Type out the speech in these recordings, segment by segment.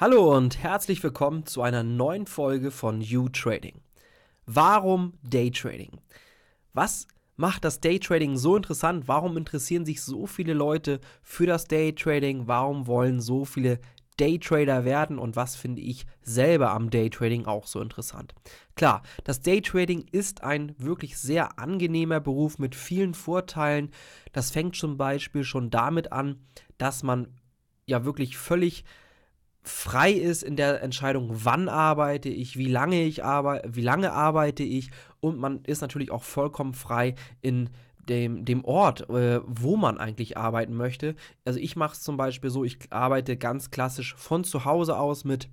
Hallo und herzlich willkommen zu einer neuen Folge von You Trading. Warum Daytrading? Was macht das Daytrading so interessant? Warum interessieren sich so viele Leute für das Daytrading? Warum wollen so viele Daytrader werden und was finde ich selber am Daytrading auch so interessant. Klar, das Daytrading ist ein wirklich sehr angenehmer Beruf mit vielen Vorteilen. Das fängt zum Beispiel schon damit an, dass man ja wirklich völlig frei ist in der Entscheidung, wann arbeite ich, wie lange ich arbeite, wie lange arbeite ich und man ist natürlich auch vollkommen frei in dem, dem Ort, äh, wo man eigentlich arbeiten möchte. Also ich mache es zum Beispiel so, ich arbeite ganz klassisch von zu Hause aus mit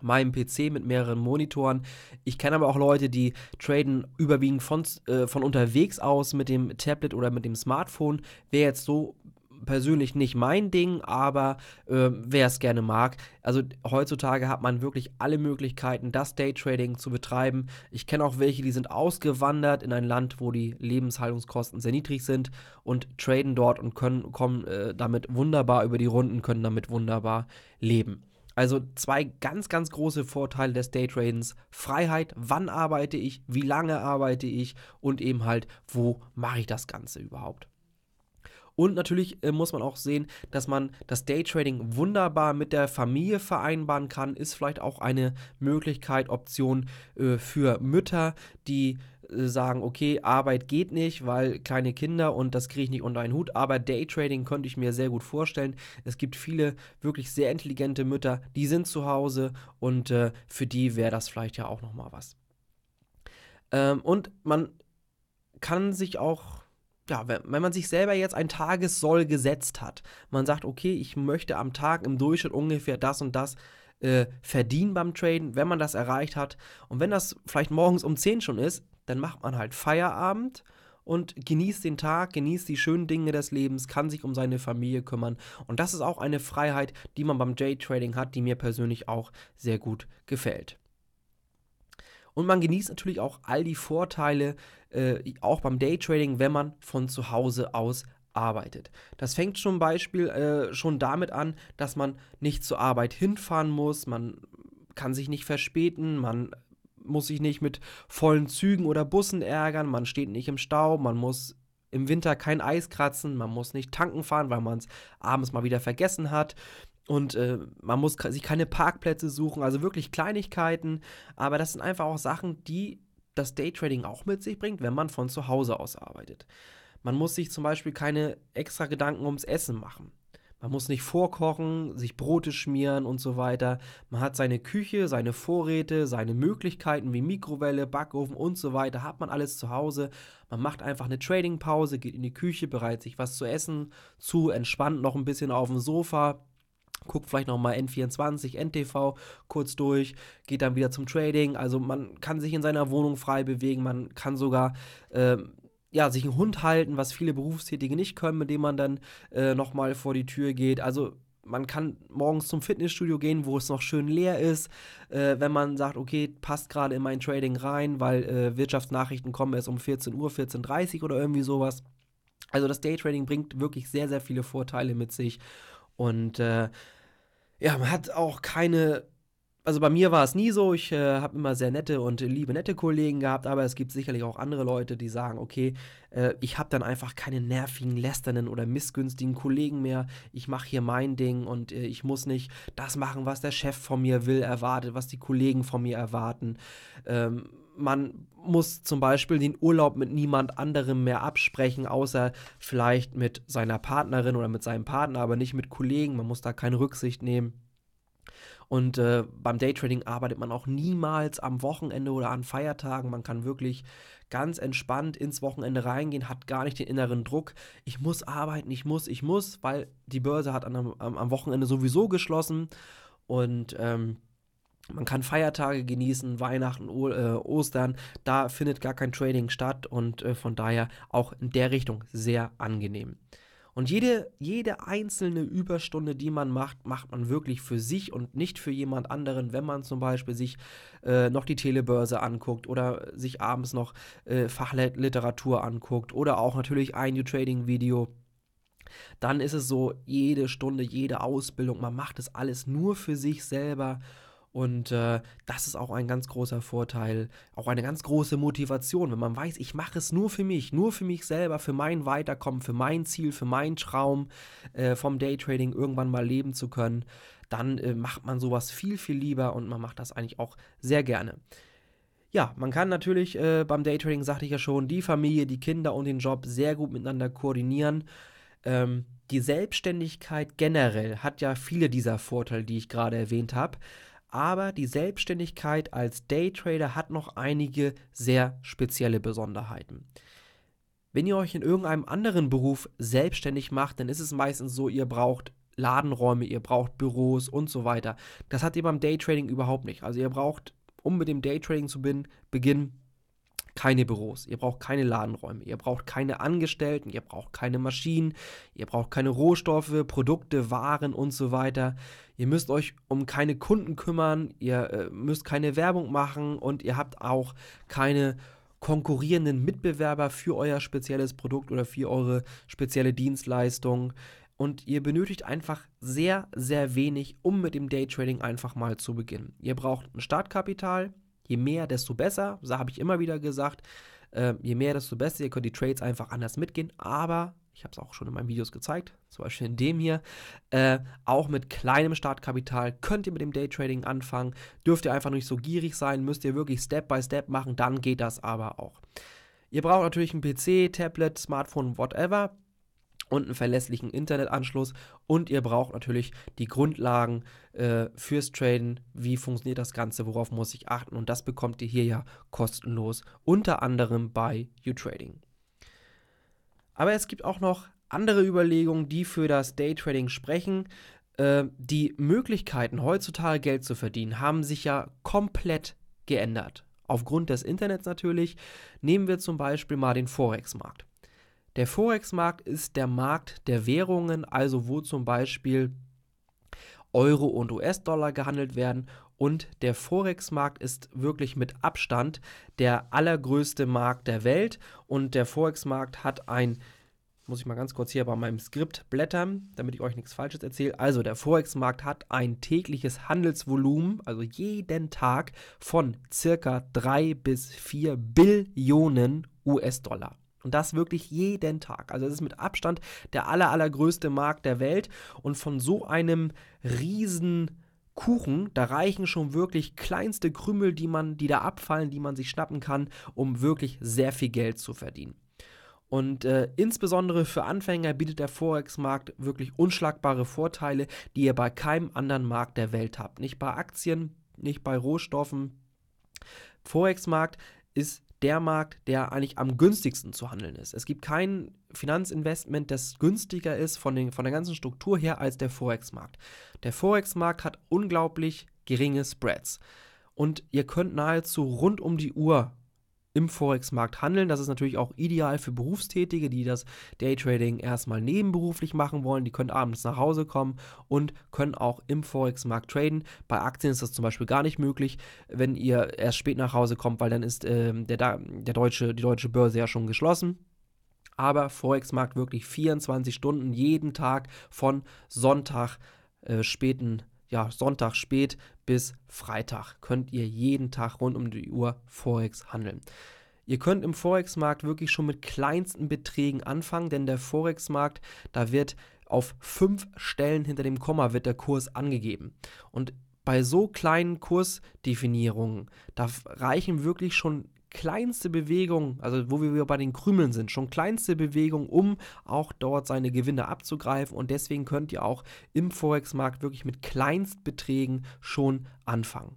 meinem PC mit mehreren Monitoren. Ich kenne aber auch Leute, die traden überwiegend von, äh, von unterwegs aus mit dem Tablet oder mit dem Smartphone. Wer jetzt so persönlich nicht mein Ding, aber äh, wer es gerne mag. Also heutzutage hat man wirklich alle Möglichkeiten, das Daytrading zu betreiben. Ich kenne auch welche, die sind ausgewandert in ein Land, wo die Lebenshaltungskosten sehr niedrig sind und traden dort und können, kommen äh, damit wunderbar über die Runden, können damit wunderbar leben. Also zwei ganz, ganz große Vorteile des Daytradens. Freiheit, wann arbeite ich, wie lange arbeite ich und eben halt, wo mache ich das Ganze überhaupt. Und natürlich äh, muss man auch sehen, dass man das Daytrading wunderbar mit der Familie vereinbaren kann. Ist vielleicht auch eine Möglichkeit, Option äh, für Mütter, die äh, sagen, okay, Arbeit geht nicht, weil kleine Kinder und das kriege ich nicht unter einen Hut, aber Daytrading könnte ich mir sehr gut vorstellen. Es gibt viele wirklich sehr intelligente Mütter, die sind zu Hause und äh, für die wäre das vielleicht ja auch nochmal was. Ähm, und man kann sich auch ja, wenn, wenn man sich selber jetzt ein Tagessoll gesetzt hat, man sagt, okay, ich möchte am Tag im Durchschnitt ungefähr das und das äh, verdienen beim Traden, wenn man das erreicht hat. Und wenn das vielleicht morgens um 10 schon ist, dann macht man halt Feierabend und genießt den Tag, genießt die schönen Dinge des Lebens, kann sich um seine Familie kümmern. Und das ist auch eine Freiheit, die man beim J-Trading hat, die mir persönlich auch sehr gut gefällt. Und man genießt natürlich auch all die Vorteile, äh, auch beim Daytrading, wenn man von zu Hause aus arbeitet. Das fängt zum Beispiel äh, schon damit an, dass man nicht zur Arbeit hinfahren muss, man kann sich nicht verspäten, man muss sich nicht mit vollen Zügen oder Bussen ärgern, man steht nicht im Stau, man muss im Winter kein Eis kratzen, man muss nicht tanken fahren, weil man es abends mal wieder vergessen hat. Und äh, man muss sich keine Parkplätze suchen, also wirklich Kleinigkeiten. Aber das sind einfach auch Sachen, die das Daytrading auch mit sich bringt, wenn man von zu Hause aus arbeitet. Man muss sich zum Beispiel keine extra Gedanken ums Essen machen. Man muss nicht vorkochen, sich Brote schmieren und so weiter. Man hat seine Küche, seine Vorräte, seine Möglichkeiten wie Mikrowelle, Backofen und so weiter. Hat man alles zu Hause. Man macht einfach eine Tradingpause, geht in die Küche, bereitet sich was zu essen zu, entspannt noch ein bisschen auf dem Sofa, guckt vielleicht nochmal N24, NTV kurz durch, geht dann wieder zum Trading. Also man kann sich in seiner Wohnung frei bewegen, man kann sogar äh, ja, sich einen Hund halten, was viele Berufstätige nicht können, mit dem man dann äh, nochmal vor die Tür geht. Also man kann morgens zum Fitnessstudio gehen, wo es noch schön leer ist. Äh, wenn man sagt, okay, passt gerade in mein Trading rein, weil äh, Wirtschaftsnachrichten kommen erst um 14 Uhr, 14.30 Uhr oder irgendwie sowas. Also das Daytrading bringt wirklich sehr, sehr viele Vorteile mit sich. Und äh, ja, man hat auch keine also bei mir war es nie so. Ich äh, habe immer sehr nette und liebe nette Kollegen gehabt, aber es gibt sicherlich auch andere Leute, die sagen, okay, äh, ich habe dann einfach keine nervigen, lästernden oder missgünstigen Kollegen mehr. Ich mache hier mein Ding und äh, ich muss nicht das machen, was der Chef von mir will, erwartet, was die Kollegen von mir erwarten. Ähm, man muss zum Beispiel den Urlaub mit niemand anderem mehr absprechen, außer vielleicht mit seiner Partnerin oder mit seinem Partner, aber nicht mit Kollegen. Man muss da keine Rücksicht nehmen. Und äh, beim Daytrading arbeitet man auch niemals am Wochenende oder an Feiertagen. Man kann wirklich ganz entspannt ins Wochenende reingehen, hat gar nicht den inneren Druck, ich muss arbeiten, ich muss, ich muss, weil die Börse hat am, am Wochenende sowieso geschlossen. Und ähm, man kann Feiertage genießen, Weihnachten, o äh, Ostern, da findet gar kein Trading statt und äh, von daher auch in der Richtung sehr angenehm. Und jede, jede einzelne Überstunde, die man macht, macht man wirklich für sich und nicht für jemand anderen, wenn man zum Beispiel sich äh, noch die Telebörse anguckt oder sich abends noch äh, Fachliteratur anguckt oder auch natürlich ein New Trading Video dann ist es so, jede Stunde, jede Ausbildung, man macht es alles nur für sich selber und äh, das ist auch ein ganz großer Vorteil, auch eine ganz große Motivation, wenn man weiß, ich mache es nur für mich, nur für mich selber, für mein Weiterkommen, für mein Ziel, für meinen Traum, äh, vom Daytrading irgendwann mal leben zu können, dann äh, macht man sowas viel, viel lieber und man macht das eigentlich auch sehr gerne. Ja, man kann natürlich äh, beim Daytrading, sagte ich ja schon, die Familie, die Kinder und den Job sehr gut miteinander koordinieren. Ähm, die Selbstständigkeit generell hat ja viele dieser Vorteile, die ich gerade erwähnt habe aber die Selbstständigkeit als Daytrader hat noch einige sehr spezielle Besonderheiten. Wenn ihr euch in irgendeinem anderen Beruf selbstständig macht, dann ist es meistens so, ihr braucht Ladenräume, ihr braucht Büros und so weiter. Das hat ihr beim Daytrading überhaupt nicht. Also ihr braucht, um mit dem Daytrading zu beginnen, keine Büros, ihr braucht keine Ladenräume, ihr braucht keine Angestellten, ihr braucht keine Maschinen, ihr braucht keine Rohstoffe, Produkte, Waren und so weiter. Ihr müsst euch um keine Kunden kümmern, ihr äh, müsst keine Werbung machen und ihr habt auch keine konkurrierenden Mitbewerber für euer spezielles Produkt oder für eure spezielle Dienstleistung. Und ihr benötigt einfach sehr, sehr wenig, um mit dem Daytrading einfach mal zu beginnen. Ihr braucht ein Startkapital, Je mehr, desto besser. So habe ich immer wieder gesagt. Ähm, je mehr, desto besser. Ihr könnt die Trades einfach anders mitgehen. Aber, ich habe es auch schon in meinen Videos gezeigt, zum Beispiel in dem hier, äh, auch mit kleinem Startkapital könnt ihr mit dem Daytrading anfangen. Dürft ihr einfach nicht so gierig sein, müsst ihr wirklich Step by Step machen, dann geht das aber auch. Ihr braucht natürlich ein PC, Tablet, Smartphone, whatever und einen verlässlichen Internetanschluss und ihr braucht natürlich die Grundlagen äh, fürs Traden, wie funktioniert das Ganze, worauf muss ich achten und das bekommt ihr hier ja kostenlos, unter anderem bei UTrading. Aber es gibt auch noch andere Überlegungen, die für das Daytrading sprechen. Äh, die Möglichkeiten, heutzutage Geld zu verdienen, haben sich ja komplett geändert. Aufgrund des Internets natürlich. Nehmen wir zum Beispiel mal den Forex-Markt. Der Forex-Markt ist der Markt der Währungen, also wo zum Beispiel Euro und US-Dollar gehandelt werden. Und der Forex-Markt ist wirklich mit Abstand der allergrößte Markt der Welt. Und der Forex-Markt hat ein, muss ich mal ganz kurz hier bei meinem Skript blättern, damit ich euch nichts Falsches erzähle. Also der Forex-Markt hat ein tägliches Handelsvolumen, also jeden Tag von circa 3 bis 4 Billionen US-Dollar. Und das wirklich jeden Tag. Also es ist mit Abstand der aller, allergrößte Markt der Welt. Und von so einem riesen Kuchen, da reichen schon wirklich kleinste Krümel, die man, die da abfallen, die man sich schnappen kann, um wirklich sehr viel Geld zu verdienen. Und äh, insbesondere für Anfänger bietet der Forex-Markt wirklich unschlagbare Vorteile, die ihr bei keinem anderen Markt der Welt habt. Nicht bei Aktien, nicht bei Rohstoffen. Forex-Markt ist der Markt, der eigentlich am günstigsten zu handeln ist. Es gibt kein Finanzinvestment, das günstiger ist von, den, von der ganzen Struktur her als der Forex-Markt. Der Forex-Markt hat unglaublich geringe Spreads. Und ihr könnt nahezu rund um die Uhr im Forex-Markt handeln. Das ist natürlich auch ideal für Berufstätige, die das Daytrading erstmal nebenberuflich machen wollen. Die können abends nach Hause kommen und können auch im Forex-Markt traden. Bei Aktien ist das zum Beispiel gar nicht möglich, wenn ihr erst spät nach Hause kommt, weil dann ist äh, der, der deutsche, die deutsche Börse ja schon geschlossen. Aber Forex-Markt wirklich 24 Stunden jeden Tag von Sonntag äh, späten ja, Sonntag spät bis Freitag könnt ihr jeden Tag rund um die Uhr Forex handeln. Ihr könnt im Forex-Markt wirklich schon mit kleinsten Beträgen anfangen, denn der Forex-Markt, da wird auf fünf Stellen hinter dem Komma wird der Kurs angegeben. Und bei so kleinen Kursdefinierungen, da reichen wirklich schon kleinste Bewegung, also wo wir bei den Krümeln sind, schon kleinste Bewegung, um auch dort seine Gewinne abzugreifen. Und deswegen könnt ihr auch im Forex-Markt wirklich mit Kleinstbeträgen schon anfangen.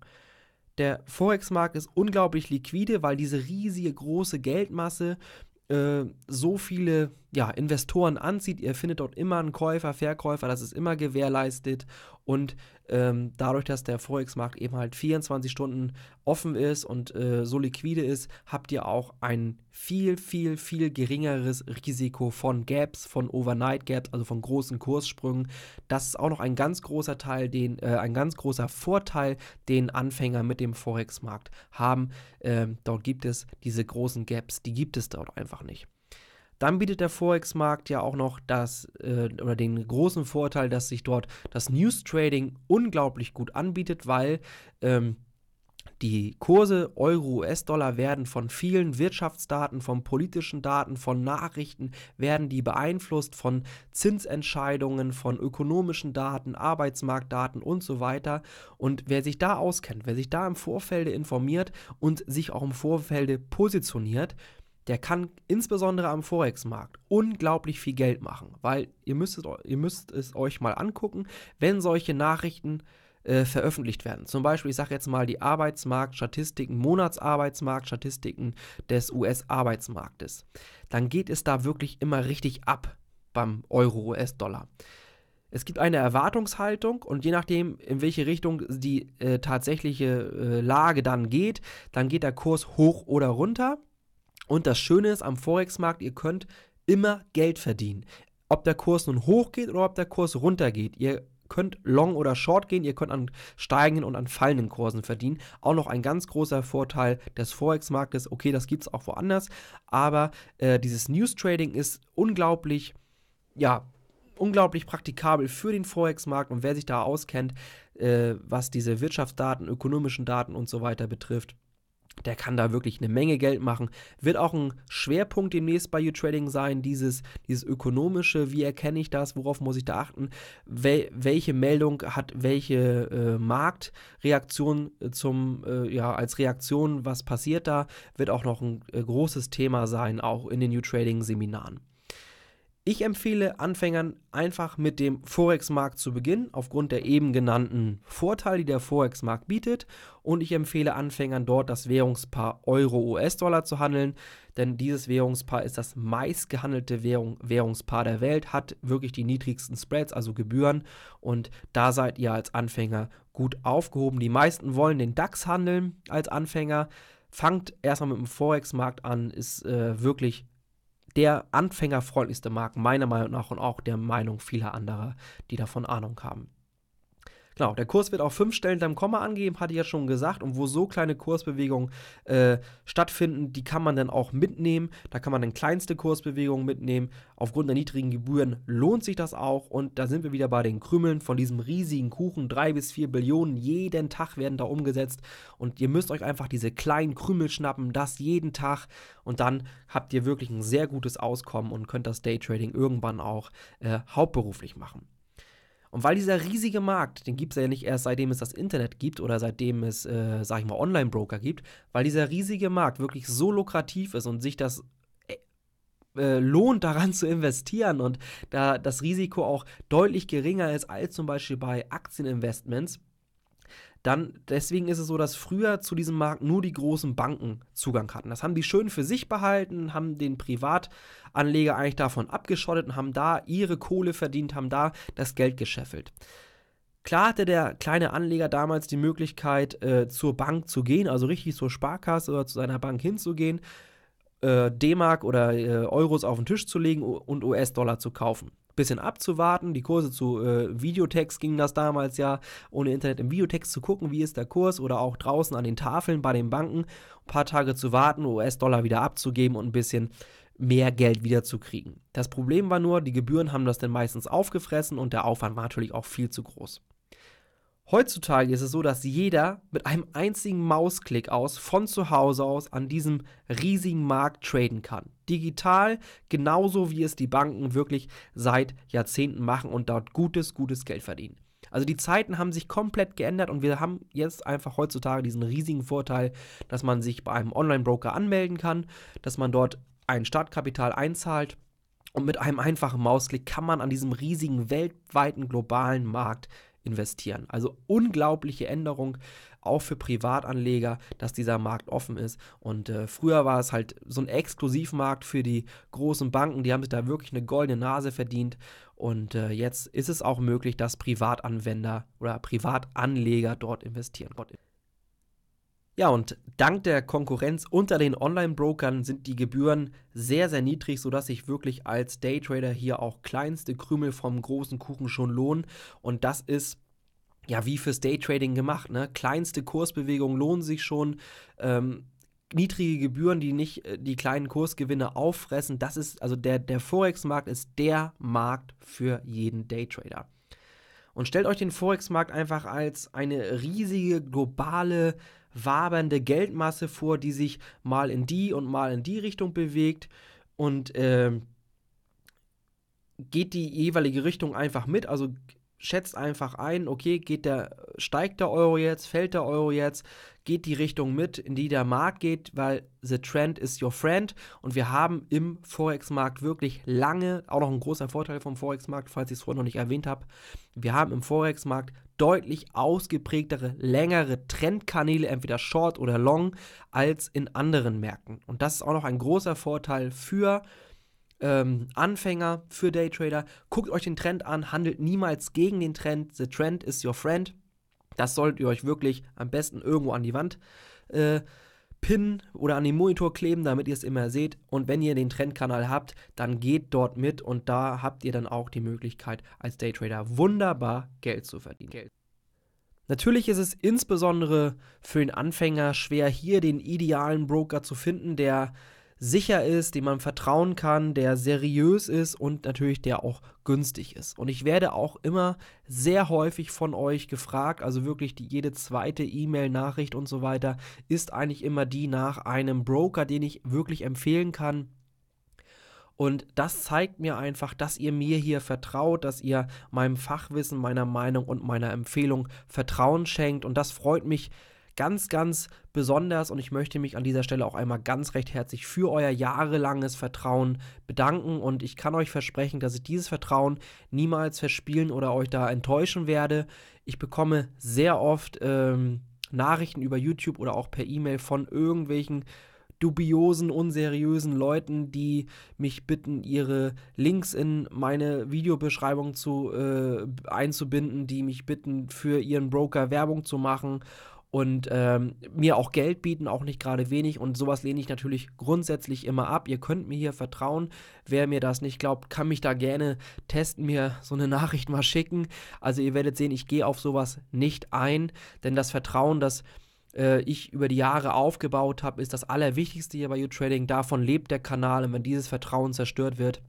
Der Forex-Markt ist unglaublich liquide, weil diese riesige große Geldmasse äh, so viele ja, Investoren anzieht. Ihr findet dort immer einen Käufer, Verkäufer, das ist immer gewährleistet. Und ähm, dadurch, dass der Forex-Markt eben halt 24 Stunden offen ist und äh, so liquide ist, habt ihr auch ein viel, viel, viel geringeres Risiko von Gaps, von Overnight Gaps, also von großen Kurssprüngen. Das ist auch noch ein ganz großer Teil, den, äh, ein ganz großer Vorteil, den Anfänger mit dem Forex-Markt haben. Ähm, dort gibt es diese großen Gaps, die gibt es dort einfach nicht. Dann bietet der Forex-Markt ja auch noch das äh, oder den großen Vorteil, dass sich dort das News-Trading unglaublich gut anbietet, weil ähm, die Kurse Euro, US-Dollar werden von vielen Wirtschaftsdaten, von politischen Daten, von Nachrichten, werden die beeinflusst, von Zinsentscheidungen, von ökonomischen Daten, Arbeitsmarktdaten und so weiter. Und wer sich da auskennt, wer sich da im Vorfeld informiert und sich auch im Vorfeld positioniert, der kann insbesondere am Forex-Markt unglaublich viel Geld machen, weil ihr müsst, ihr müsst es euch mal angucken, wenn solche Nachrichten äh, veröffentlicht werden. Zum Beispiel, ich sage jetzt mal die Arbeitsmarktstatistiken, Monatsarbeitsmarktstatistiken des US-Arbeitsmarktes. Dann geht es da wirklich immer richtig ab beim Euro-US-Dollar. Es gibt eine Erwartungshaltung und je nachdem, in welche Richtung die äh, tatsächliche äh, Lage dann geht, dann geht der Kurs hoch oder runter. Und das Schöne ist am Forex-Markt, ihr könnt immer Geld verdienen. Ob der Kurs nun hochgeht oder ob der Kurs runtergeht. Ihr könnt long oder short gehen, ihr könnt an steigenden und an fallenden Kursen verdienen. Auch noch ein ganz großer Vorteil des Forex-Marktes. Okay, das gibt es auch woanders, aber äh, dieses News-Trading ist unglaublich, ja, unglaublich praktikabel für den Forex-Markt und wer sich da auskennt, äh, was diese Wirtschaftsdaten, ökonomischen Daten und so weiter betrifft der kann da wirklich eine Menge Geld machen. Wird auch ein Schwerpunkt demnächst bei U-Trading sein, dieses, dieses ökonomische, wie erkenne ich das, worauf muss ich da achten, wel welche Meldung hat welche äh, Marktreaktion äh, zum, äh, ja, als Reaktion, was passiert da, wird auch noch ein äh, großes Thema sein, auch in den U-Trading-Seminaren. Ich empfehle Anfängern einfach mit dem Forex-Markt zu beginnen, aufgrund der eben genannten Vorteile, die der Forex-Markt bietet. Und ich empfehle Anfängern dort das Währungspaar Euro-US-Dollar zu handeln, denn dieses Währungspaar ist das meistgehandelte Währung, Währungspaar der Welt, hat wirklich die niedrigsten Spreads, also Gebühren. Und da seid ihr als Anfänger gut aufgehoben. Die meisten wollen den DAX handeln als Anfänger. Fangt erstmal mit dem Forex-Markt an, ist äh, wirklich der anfängerfreundlichste Markt meiner Meinung nach und auch der Meinung vieler anderer, die davon Ahnung haben. Genau, der Kurs wird auf fünf Stellen hinterm Komma angegeben, hatte ich ja schon gesagt. Und wo so kleine Kursbewegungen äh, stattfinden, die kann man dann auch mitnehmen. Da kann man dann kleinste Kursbewegungen mitnehmen. Aufgrund der niedrigen Gebühren lohnt sich das auch. Und da sind wir wieder bei den Krümeln von diesem riesigen Kuchen. Drei bis vier Billionen jeden Tag werden da umgesetzt. Und ihr müsst euch einfach diese kleinen Krümel schnappen, das jeden Tag. Und dann habt ihr wirklich ein sehr gutes Auskommen und könnt das Daytrading irgendwann auch äh, hauptberuflich machen. Und weil dieser riesige Markt, den gibt es ja nicht erst seitdem es das Internet gibt oder seitdem es, äh, sag ich mal, Online-Broker gibt, weil dieser riesige Markt wirklich so lukrativ ist und sich das äh, äh lohnt, daran zu investieren und da das Risiko auch deutlich geringer ist als zum Beispiel bei Aktieninvestments, dann deswegen ist es so, dass früher zu diesem Markt nur die großen Banken Zugang hatten. Das haben die schön für sich behalten, haben den Privatanleger eigentlich davon abgeschottet und haben da ihre Kohle verdient, haben da das Geld gescheffelt. Klar hatte der kleine Anleger damals die Möglichkeit, äh, zur Bank zu gehen, also richtig zur Sparkasse oder zu seiner Bank hinzugehen, äh, D-Mark oder äh, Euros auf den Tisch zu legen und US-Dollar zu kaufen bisschen abzuwarten, die Kurse zu äh, Videotext ging das damals ja, ohne Internet im Videotext zu gucken, wie ist der Kurs oder auch draußen an den Tafeln bei den Banken, ein paar Tage zu warten, US-Dollar wieder abzugeben und ein bisschen mehr Geld wiederzukriegen. Das Problem war nur, die Gebühren haben das dann meistens aufgefressen und der Aufwand war natürlich auch viel zu groß. Heutzutage ist es so, dass jeder mit einem einzigen Mausklick aus von zu Hause aus an diesem riesigen Markt traden kann. Digital, genauso wie es die Banken wirklich seit Jahrzehnten machen und dort gutes, gutes Geld verdienen. Also die Zeiten haben sich komplett geändert und wir haben jetzt einfach heutzutage diesen riesigen Vorteil, dass man sich bei einem Online-Broker anmelden kann, dass man dort ein Startkapital einzahlt und mit einem einfachen Mausklick kann man an diesem riesigen weltweiten globalen Markt investieren. Also unglaubliche Änderung auch für Privatanleger, dass dieser Markt offen ist. Und äh, früher war es halt so ein Exklusivmarkt für die großen Banken, die haben sich da wirklich eine goldene Nase verdient. Und äh, jetzt ist es auch möglich, dass Privatanwender oder Privatanleger dort investieren. Dort investieren. Ja, und dank der Konkurrenz unter den Online-Brokern sind die Gebühren sehr, sehr niedrig, sodass sich wirklich als Daytrader hier auch kleinste Krümel vom großen Kuchen schon lohnen. Und das ist ja wie fürs Daytrading gemacht. Ne? Kleinste Kursbewegungen lohnen sich schon. Ähm, niedrige Gebühren, die nicht äh, die kleinen Kursgewinne auffressen. Das ist also der, der Forex-Markt ist der Markt für jeden Daytrader. Und stellt euch den Forex-Markt einfach als eine riesige globale wabernde Geldmasse vor, die sich mal in die und mal in die Richtung bewegt und äh, geht die jeweilige Richtung einfach mit. Also schätzt einfach ein, okay, geht der, steigt der Euro jetzt, fällt der Euro jetzt, geht die Richtung mit, in die der Markt geht, weil the trend is your friend und wir haben im Forex-Markt wirklich lange, auch noch ein großer Vorteil vom Forex-Markt, falls ich es vorhin noch nicht erwähnt habe, wir haben im Forex-Markt deutlich ausgeprägtere, längere Trendkanäle, entweder Short oder Long, als in anderen Märkten. Und das ist auch noch ein großer Vorteil für ähm, Anfänger, für Daytrader. Guckt euch den Trend an, handelt niemals gegen den Trend. The Trend is your friend. Das solltet ihr euch wirklich am besten irgendwo an die Wand äh, pinnen oder an den Monitor kleben, damit ihr es immer seht. Und wenn ihr den Trendkanal habt, dann geht dort mit und da habt ihr dann auch die Möglichkeit, als Daytrader wunderbar Geld zu verdienen. Geld. Natürlich ist es insbesondere für den Anfänger schwer, hier den idealen Broker zu finden, der sicher ist, dem man vertrauen kann, der seriös ist und natürlich der auch günstig ist. Und ich werde auch immer sehr häufig von euch gefragt, also wirklich die, jede zweite E-Mail-Nachricht und so weiter ist eigentlich immer die nach einem Broker, den ich wirklich empfehlen kann. Und das zeigt mir einfach, dass ihr mir hier vertraut, dass ihr meinem Fachwissen, meiner Meinung und meiner Empfehlung Vertrauen schenkt. Und das freut mich ganz, ganz besonders und ich möchte mich an dieser Stelle auch einmal ganz recht herzlich für euer jahrelanges Vertrauen bedanken und ich kann euch versprechen, dass ich dieses Vertrauen niemals verspielen oder euch da enttäuschen werde. Ich bekomme sehr oft ähm, Nachrichten über YouTube oder auch per E-Mail von irgendwelchen dubiosen, unseriösen Leuten, die mich bitten, ihre Links in meine Videobeschreibung zu, äh, einzubinden, die mich bitten, für ihren Broker Werbung zu machen und ähm, mir auch Geld bieten, auch nicht gerade wenig. Und sowas lehne ich natürlich grundsätzlich immer ab. Ihr könnt mir hier vertrauen. Wer mir das nicht glaubt, kann mich da gerne testen, mir so eine Nachricht mal schicken. Also ihr werdet sehen, ich gehe auf sowas nicht ein, denn das Vertrauen, das äh, ich über die Jahre aufgebaut habe, ist das Allerwichtigste hier bei U-Trading. Davon lebt der Kanal und wenn dieses Vertrauen zerstört wird,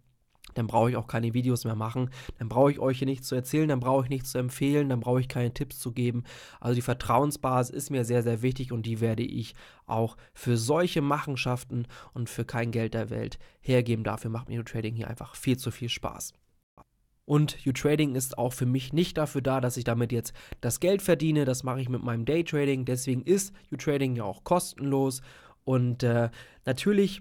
dann brauche ich auch keine Videos mehr machen, dann brauche ich euch hier nichts zu erzählen, dann brauche ich nichts zu empfehlen, dann brauche ich keine Tipps zu geben. Also die Vertrauensbasis ist mir sehr, sehr wichtig und die werde ich auch für solche Machenschaften und für kein Geld der Welt hergeben. Dafür macht mir Trading hier einfach viel zu viel Spaß. Und U-Trading ist auch für mich nicht dafür da, dass ich damit jetzt das Geld verdiene. Das mache ich mit meinem Daytrading. Deswegen ist U-Trading ja auch kostenlos. Und äh, natürlich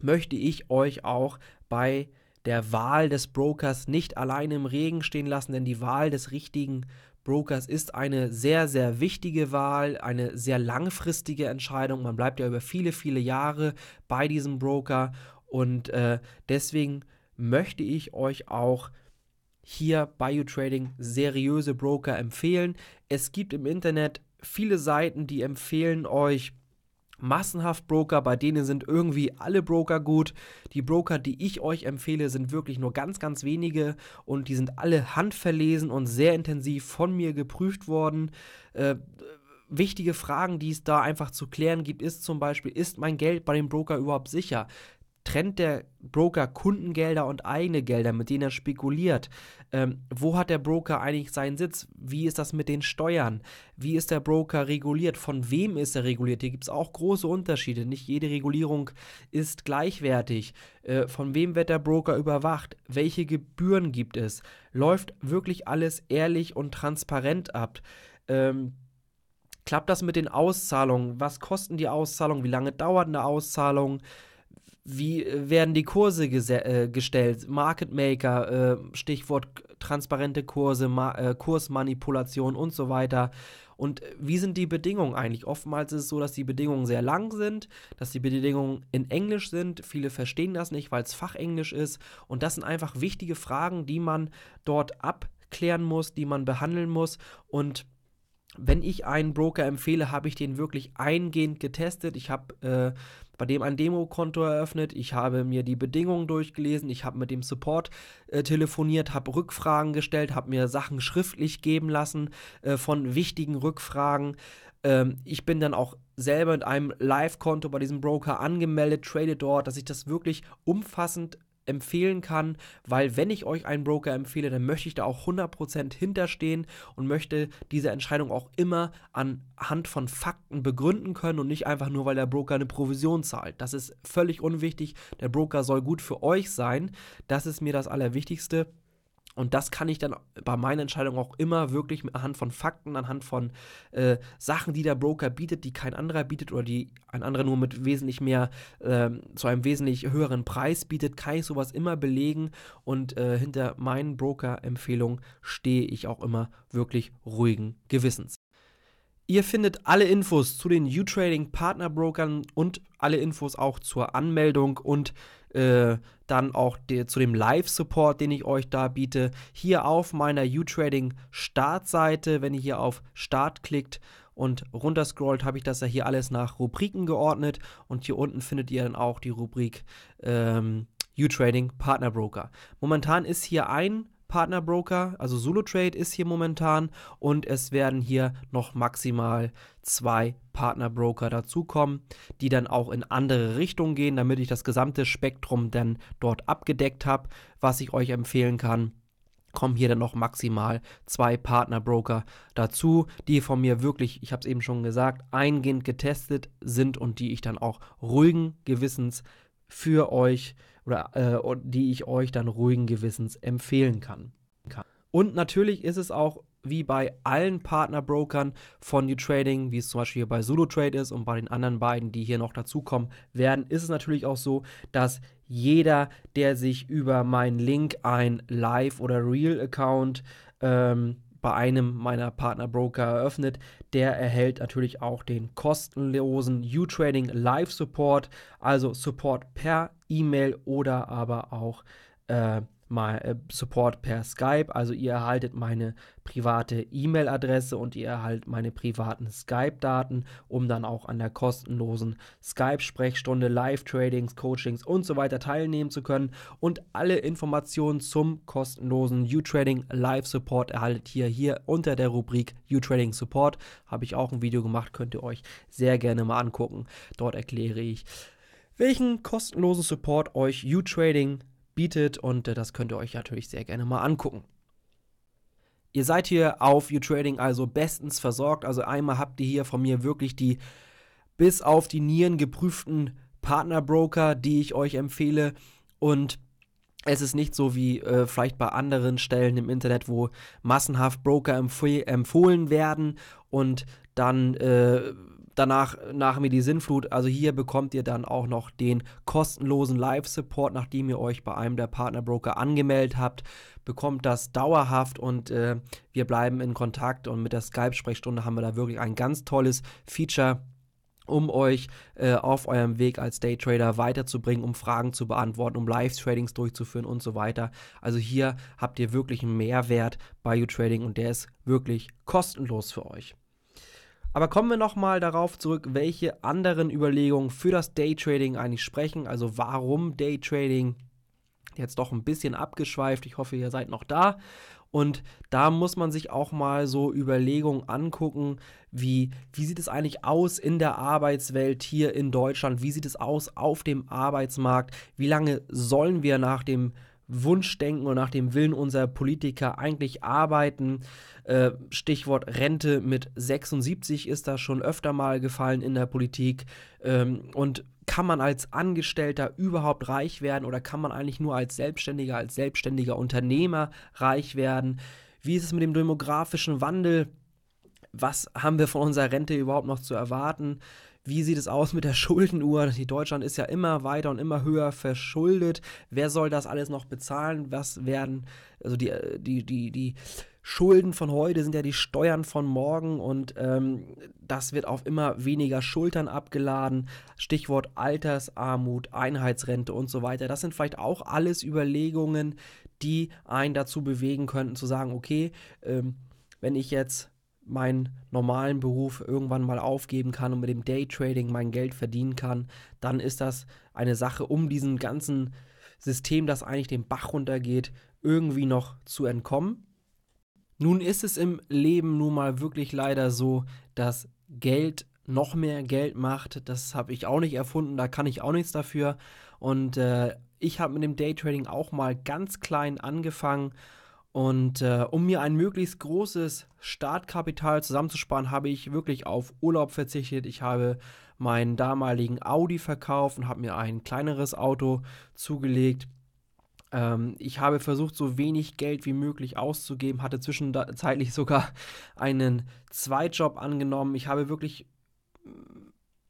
möchte ich euch auch bei der Wahl des Brokers nicht alleine im Regen stehen lassen, denn die Wahl des richtigen Brokers ist eine sehr, sehr wichtige Wahl, eine sehr langfristige Entscheidung. Man bleibt ja über viele, viele Jahre bei diesem Broker und äh, deswegen möchte ich euch auch hier bei U-Trading seriöse Broker empfehlen. Es gibt im Internet viele Seiten, die empfehlen euch, massenhaft Broker, bei denen sind irgendwie alle Broker gut. Die Broker, die ich euch empfehle, sind wirklich nur ganz, ganz wenige und die sind alle handverlesen und sehr intensiv von mir geprüft worden. Äh, wichtige Fragen, die es da einfach zu klären gibt, ist zum Beispiel, ist mein Geld bei dem Broker überhaupt sicher? trennt der Broker Kundengelder und eigene Gelder, mit denen er spekuliert? Ähm, wo hat der Broker eigentlich seinen Sitz? Wie ist das mit den Steuern? Wie ist der Broker reguliert? Von wem ist er reguliert? Hier gibt es auch große Unterschiede. Nicht jede Regulierung ist gleichwertig. Äh, von wem wird der Broker überwacht? Welche Gebühren gibt es? Läuft wirklich alles ehrlich und transparent ab? Ähm, klappt das mit den Auszahlungen? Was kosten die Auszahlungen? Wie lange dauert eine Auszahlung? wie äh, werden die Kurse äh, gestellt? Market Maker, äh, Stichwort transparente Kurse, Ma äh, Kursmanipulation und so weiter. Und äh, wie sind die Bedingungen eigentlich? Oftmals ist es so, dass die Bedingungen sehr lang sind, dass die Bedingungen in Englisch sind. Viele verstehen das nicht, weil es Fachenglisch ist. Und das sind einfach wichtige Fragen, die man dort abklären muss, die man behandeln muss. Und wenn ich einen Broker empfehle, habe ich den wirklich eingehend getestet. Ich habe äh, bei dem ein Demokonto eröffnet. Ich habe mir die Bedingungen durchgelesen, ich habe mit dem Support äh, telefoniert, habe Rückfragen gestellt, habe mir Sachen schriftlich geben lassen äh, von wichtigen Rückfragen. Ähm, ich bin dann auch selber mit einem Live-Konto bei diesem Broker angemeldet, trade dort, dass ich das wirklich umfassend empfehlen kann, weil wenn ich euch einen Broker empfehle, dann möchte ich da auch 100% hinterstehen und möchte diese Entscheidung auch immer anhand von Fakten begründen können und nicht einfach nur, weil der Broker eine Provision zahlt. Das ist völlig unwichtig. Der Broker soll gut für euch sein. Das ist mir das Allerwichtigste. Und das kann ich dann bei meinen Entscheidungen auch immer wirklich anhand von Fakten, anhand von äh, Sachen, die der Broker bietet, die kein anderer bietet oder die ein anderer nur mit wesentlich mehr, äh, zu einem wesentlich höheren Preis bietet, kann ich sowas immer belegen. Und äh, hinter meinen Broker-Empfehlungen stehe ich auch immer wirklich ruhigen Gewissens. Ihr findet alle Infos zu den U-Trading Partner Brokern und alle Infos auch zur Anmeldung und äh, dann auch de, zu dem Live-Support, den ich euch da biete. Hier auf meiner U-Trading-Startseite, wenn ihr hier auf Start klickt und runterscrollt, habe ich das ja hier alles nach Rubriken geordnet und hier unten findet ihr dann auch die Rubrik ähm, U-Trading Partner Broker. Momentan ist hier ein Partnerbroker, also Solo ist hier momentan und es werden hier noch maximal zwei Partnerbroker dazukommen, die dann auch in andere Richtungen gehen, damit ich das gesamte Spektrum dann dort abgedeckt habe, was ich euch empfehlen kann kommen hier dann noch maximal zwei Partnerbroker dazu, die von mir wirklich, ich habe es eben schon gesagt, eingehend getestet sind und die ich dann auch ruhigen Gewissens für euch oder äh, die ich euch dann ruhigen Gewissens empfehlen kann. Und natürlich ist es auch wie bei allen Partnerbrokern von New trading wie es zum Beispiel hier bei Solo Trade ist und bei den anderen beiden, die hier noch dazukommen werden, ist es natürlich auch so, dass jeder, der sich über meinen Link ein Live- oder Real-Account ähm, bei einem meiner Partnerbroker eröffnet, der erhält natürlich auch den kostenlosen U-Trading Live Support, also Support per E-Mail oder aber auch äh, äh, Support per Skype. Also ihr erhaltet meine private E-Mail-Adresse und ihr erhaltet meine privaten Skype-Daten, um dann auch an der kostenlosen Skype-Sprechstunde, Live-Tradings, Coachings und so weiter teilnehmen zu können. Und alle Informationen zum kostenlosen U-Trading Live-Support erhaltet ihr hier unter der Rubrik U-Trading Support. Habe ich auch ein Video gemacht, könnt ihr euch sehr gerne mal angucken. Dort erkläre ich, welchen kostenlosen Support euch U-Trading bietet und äh, das könnt ihr euch natürlich sehr gerne mal angucken. Ihr seid hier auf U-Trading also bestens versorgt. Also einmal habt ihr hier von mir wirklich die bis auf die Nieren geprüften Partnerbroker, die ich euch empfehle. Und es ist nicht so wie äh, vielleicht bei anderen Stellen im Internet, wo massenhaft Broker empfohlen werden und dann äh, danach nach mir die Sinnflut. Also hier bekommt ihr dann auch noch den kostenlosen Live-Support, nachdem ihr euch bei einem der Partnerbroker angemeldet habt, bekommt das dauerhaft und äh, wir bleiben in Kontakt und mit der Skype-Sprechstunde haben wir da wirklich ein ganz tolles Feature um euch äh, auf eurem Weg als Daytrader weiterzubringen, um Fragen zu beantworten, um Live-Tradings durchzuführen und so weiter. Also hier habt ihr wirklich einen Mehrwert bei U-Trading und der ist wirklich kostenlos für euch. Aber kommen wir nochmal darauf zurück, welche anderen Überlegungen für das Daytrading eigentlich sprechen. Also warum Daytrading? Jetzt doch ein bisschen abgeschweift. Ich hoffe, ihr seid noch da. Und da muss man sich auch mal so Überlegungen angucken, wie, wie sieht es eigentlich aus in der Arbeitswelt hier in Deutschland? Wie sieht es aus auf dem Arbeitsmarkt? Wie lange sollen wir nach dem Wunschdenken und nach dem Willen unserer Politiker eigentlich arbeiten. Äh, Stichwort Rente mit 76 ist das schon öfter mal gefallen in der Politik. Ähm, und kann man als Angestellter überhaupt reich werden oder kann man eigentlich nur als Selbstständiger, als selbstständiger Unternehmer reich werden? Wie ist es mit dem demografischen Wandel? Was haben wir von unserer Rente überhaupt noch zu erwarten? Wie sieht es aus mit der Schuldenuhr? Die Deutschland ist ja immer weiter und immer höher verschuldet. Wer soll das alles noch bezahlen? Was werden, also die, äh, die, die, die Schulden von heute sind ja die Steuern von morgen und ähm, das wird auf immer weniger Schultern abgeladen. Stichwort Altersarmut, Einheitsrente und so weiter. Das sind vielleicht auch alles Überlegungen, die einen dazu bewegen könnten zu sagen, okay, ähm, wenn ich jetzt meinen normalen Beruf irgendwann mal aufgeben kann und mit dem Daytrading mein Geld verdienen kann, dann ist das eine Sache, um diesem ganzen System, das eigentlich den Bach runtergeht, irgendwie noch zu entkommen. Nun ist es im Leben nun mal wirklich leider so, dass Geld noch mehr Geld macht. Das habe ich auch nicht erfunden, da kann ich auch nichts dafür. Und äh, ich habe mit dem Daytrading auch mal ganz klein angefangen und äh, um mir ein möglichst großes Startkapital zusammenzusparen, habe ich wirklich auf Urlaub verzichtet. Ich habe meinen damaligen Audi verkauft und habe mir ein kleineres Auto zugelegt. Ähm, ich habe versucht, so wenig Geld wie möglich auszugeben, hatte zwischenzeitlich sogar einen Zweitjob angenommen. Ich habe wirklich mm,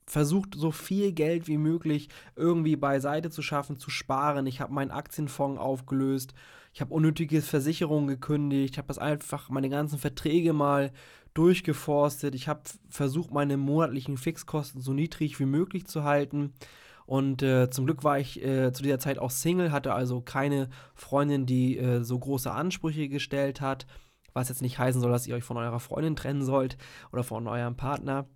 versucht, so viel Geld wie möglich irgendwie beiseite zu schaffen, zu sparen. Ich habe meinen Aktienfonds aufgelöst ich habe unnötige Versicherungen gekündigt, Ich habe das einfach meine ganzen Verträge mal durchgeforstet, ich habe versucht, meine monatlichen Fixkosten so niedrig wie möglich zu halten. Und äh, zum Glück war ich äh, zu dieser Zeit auch Single, hatte also keine Freundin, die äh, so große Ansprüche gestellt hat, was jetzt nicht heißen soll, dass ihr euch von eurer Freundin trennen sollt oder von eurem Partner.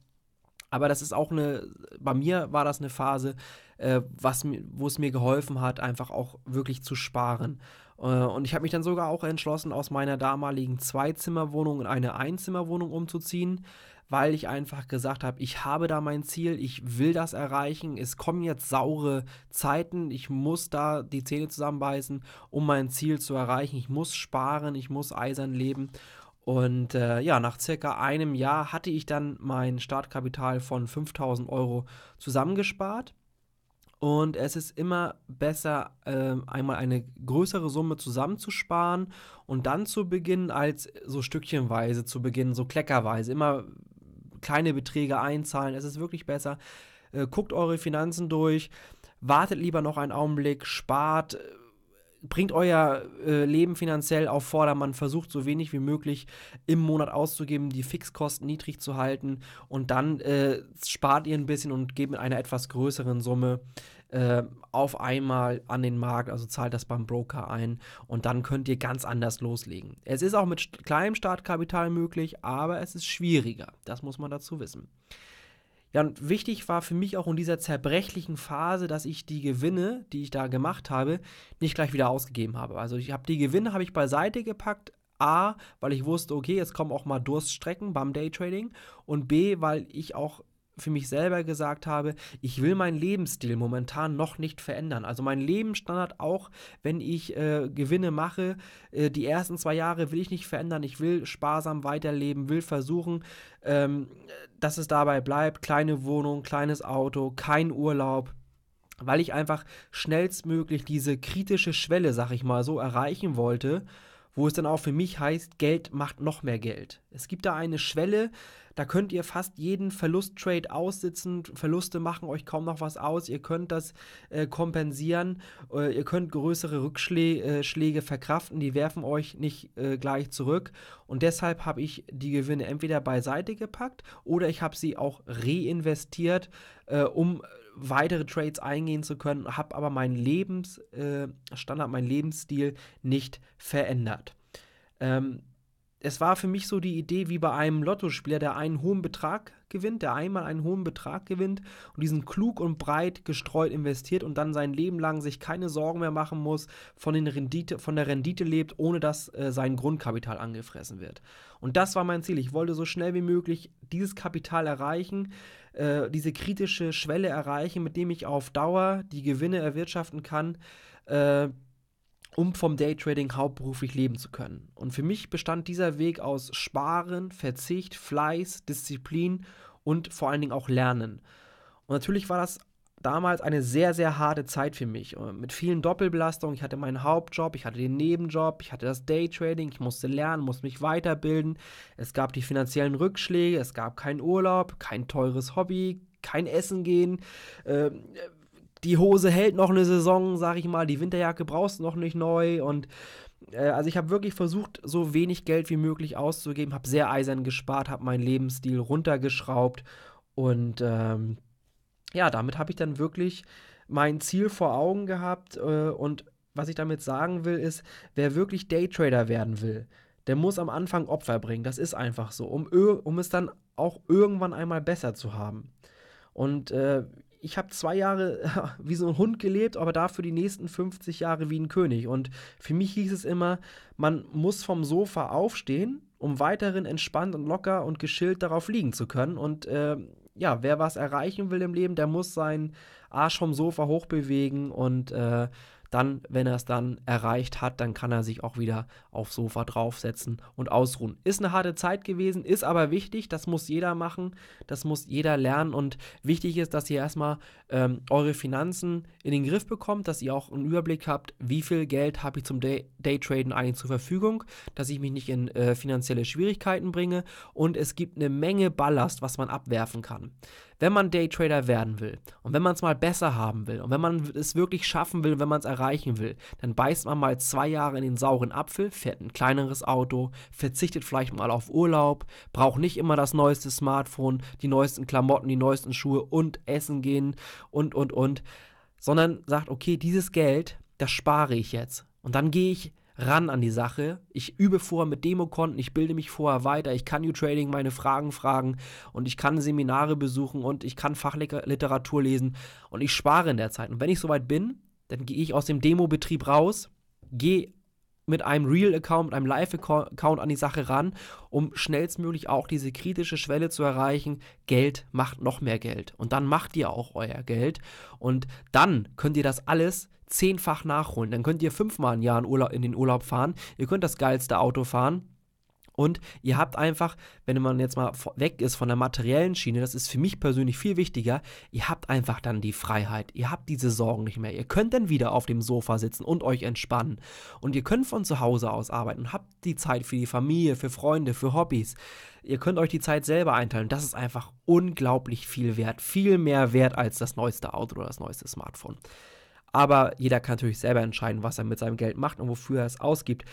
Aber das ist auch eine, bei mir war das eine Phase, äh, was, wo es mir geholfen hat, einfach auch wirklich zu sparen. Äh, und ich habe mich dann sogar auch entschlossen, aus meiner damaligen Zwei-Zimmer-Wohnung in eine Einzimmerwohnung umzuziehen, weil ich einfach gesagt habe, ich habe da mein Ziel, ich will das erreichen, es kommen jetzt saure Zeiten, ich muss da die Zähne zusammenbeißen, um mein Ziel zu erreichen, ich muss sparen, ich muss eisern leben. Und äh, ja, nach circa einem Jahr hatte ich dann mein Startkapital von 5000 Euro zusammengespart und es ist immer besser, äh, einmal eine größere Summe zusammenzusparen und dann zu beginnen, als so stückchenweise zu beginnen, so kleckerweise. Immer kleine Beträge einzahlen. Es ist wirklich besser. Äh, guckt eure Finanzen durch wartet lieber noch einen Augenblick, spart, äh, bringt euer äh, Leben finanziell auf Vordermann, versucht so wenig wie möglich im Monat auszugeben, die Fixkosten niedrig zu halten und dann äh, spart ihr ein bisschen und geht mit einer etwas größeren Summe äh, auf einmal an den Markt, also zahlt das beim Broker ein und dann könnt ihr ganz anders loslegen. Es ist auch mit kleinem Startkapital möglich, aber es ist schwieriger, das muss man dazu wissen. Ja, und wichtig war für mich auch in dieser zerbrechlichen Phase, dass ich die Gewinne, die ich da gemacht habe, nicht gleich wieder ausgegeben habe. Also ich habe die Gewinne habe ich beiseite gepackt, A, weil ich wusste, okay, jetzt kommen auch mal Durststrecken beim Daytrading und B, weil ich auch für mich selber gesagt habe, ich will meinen Lebensstil momentan noch nicht verändern. Also meinen Lebensstandard auch, wenn ich äh, Gewinne mache, äh, die ersten zwei Jahre will ich nicht verändern. Ich will sparsam weiterleben, will versuchen, ähm, dass es dabei bleibt. Kleine Wohnung, kleines Auto, kein Urlaub, weil ich einfach schnellstmöglich diese kritische Schwelle, sag ich mal so, erreichen wollte, wo es dann auch für mich heißt, Geld macht noch mehr Geld. Es gibt da eine Schwelle, da könnt ihr fast jeden Verlusttrade aussitzen. Verluste machen euch kaum noch was aus. Ihr könnt das äh, kompensieren. Äh, ihr könnt größere Rückschläge äh, verkraften. Die werfen euch nicht äh, gleich zurück. Und deshalb habe ich die Gewinne entweder beiseite gepackt oder ich habe sie auch reinvestiert, äh, um weitere Trades eingehen zu können, habe aber meinen Lebensstandard, äh, meinen Lebensstil nicht verändert. Ähm, es war für mich so die Idee wie bei einem Lottospieler, der einen hohen Betrag gewinnt, der einmal einen hohen Betrag gewinnt und diesen klug und breit gestreut investiert und dann sein Leben lang sich keine Sorgen mehr machen muss, von, den Rendite, von der Rendite lebt, ohne dass äh, sein Grundkapital angefressen wird. Und das war mein Ziel. Ich wollte so schnell wie möglich dieses Kapital erreichen, äh, diese kritische Schwelle erreichen, mit dem ich auf Dauer die Gewinne erwirtschaften kann. Äh, um vom Daytrading hauptberuflich leben zu können. Und für mich bestand dieser Weg aus Sparen, Verzicht, Fleiß, Disziplin und vor allen Dingen auch Lernen. Und natürlich war das damals eine sehr, sehr harte Zeit für mich. Äh, mit vielen Doppelbelastungen. Ich hatte meinen Hauptjob, ich hatte den Nebenjob, ich hatte das Daytrading, ich musste lernen, musste mich weiterbilden. Es gab die finanziellen Rückschläge, es gab keinen Urlaub, kein teures Hobby, kein Essen gehen. Äh, die Hose hält noch eine Saison, sag ich mal, die Winterjacke brauchst du noch nicht neu und äh, also ich habe wirklich versucht, so wenig Geld wie möglich auszugeben, habe sehr eisern gespart, habe meinen Lebensstil runtergeschraubt und ähm, ja, damit habe ich dann wirklich mein Ziel vor Augen gehabt äh, und was ich damit sagen will ist, wer wirklich Daytrader werden will, der muss am Anfang Opfer bringen, das ist einfach so, um, um es dann auch irgendwann einmal besser zu haben. Und äh, ich habe zwei Jahre wie so ein Hund gelebt, aber dafür die nächsten 50 Jahre wie ein König. Und für mich hieß es immer, man muss vom Sofa aufstehen, um weiterhin entspannt und locker und geschillt darauf liegen zu können. Und äh, ja, wer was erreichen will im Leben, der muss seinen Arsch vom Sofa hochbewegen und äh, dann, wenn er es dann erreicht hat, dann kann er sich auch wieder aufs Sofa draufsetzen und ausruhen. Ist eine harte Zeit gewesen, ist aber wichtig. Das muss jeder machen, das muss jeder lernen. Und wichtig ist, dass ihr erstmal ähm, eure Finanzen in den Griff bekommt, dass ihr auch einen Überblick habt, wie viel Geld habe ich zum Day Daytraden eigentlich zur Verfügung, dass ich mich nicht in äh, finanzielle Schwierigkeiten bringe. Und es gibt eine Menge Ballast, was man abwerfen kann. Wenn man Daytrader werden will und wenn man es mal besser haben will und wenn man es wirklich schaffen will, wenn man es erreichen will, dann beißt man mal zwei Jahre in den sauren Apfel, fährt ein kleineres Auto, verzichtet vielleicht mal auf Urlaub, braucht nicht immer das neueste Smartphone, die neuesten Klamotten, die neuesten Schuhe und essen gehen und, und, und, sondern sagt, okay, dieses Geld, das spare ich jetzt. Und dann gehe ich ran an die Sache. Ich übe vor mit Demokonten, ich bilde mich vorher weiter, ich kann U-Trading meine Fragen fragen und ich kann Seminare besuchen und ich kann Fachliteratur lesen und ich spare in der Zeit. Und wenn ich soweit bin, dann gehe ich aus dem Demo-Betrieb raus, gehe mit einem Real-Account, einem Live-Account an die Sache ran, um schnellstmöglich auch diese kritische Schwelle zu erreichen. Geld macht noch mehr Geld. Und dann macht ihr auch euer Geld. Und dann könnt ihr das alles zehnfach nachholen. Dann könnt ihr fünfmal ein Jahr in, Urlaub, in den Urlaub fahren. Ihr könnt das geilste Auto fahren. Und ihr habt einfach, wenn man jetzt mal weg ist von der materiellen Schiene, das ist für mich persönlich viel wichtiger, ihr habt einfach dann die Freiheit. Ihr habt diese Sorgen nicht mehr. Ihr könnt dann wieder auf dem Sofa sitzen und euch entspannen. Und ihr könnt von zu Hause aus arbeiten und habt die Zeit für die Familie, für Freunde, für Hobbys. Ihr könnt euch die Zeit selber einteilen. Das ist einfach unglaublich viel wert. Viel mehr wert als das neueste Auto oder das neueste Smartphone aber jeder kann natürlich selber entscheiden, was er mit seinem Geld macht und wofür er es ausgibt.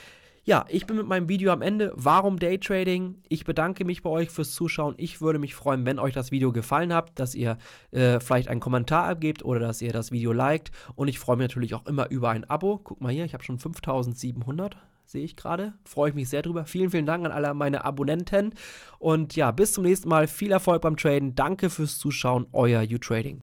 Ja, ich bin mit meinem Video am Ende. Warum Daytrading? Ich bedanke mich bei euch fürs Zuschauen. Ich würde mich freuen, wenn euch das Video gefallen hat, dass ihr äh, vielleicht einen Kommentar abgebt oder dass ihr das Video liked. Und ich freue mich natürlich auch immer über ein Abo. Guck mal hier, ich habe schon 5700 sehe ich gerade. Freue ich mich sehr drüber. Vielen, vielen Dank an alle meine Abonnenten. Und ja, bis zum nächsten Mal. Viel Erfolg beim Traden. Danke fürs Zuschauen. Euer U-Trading.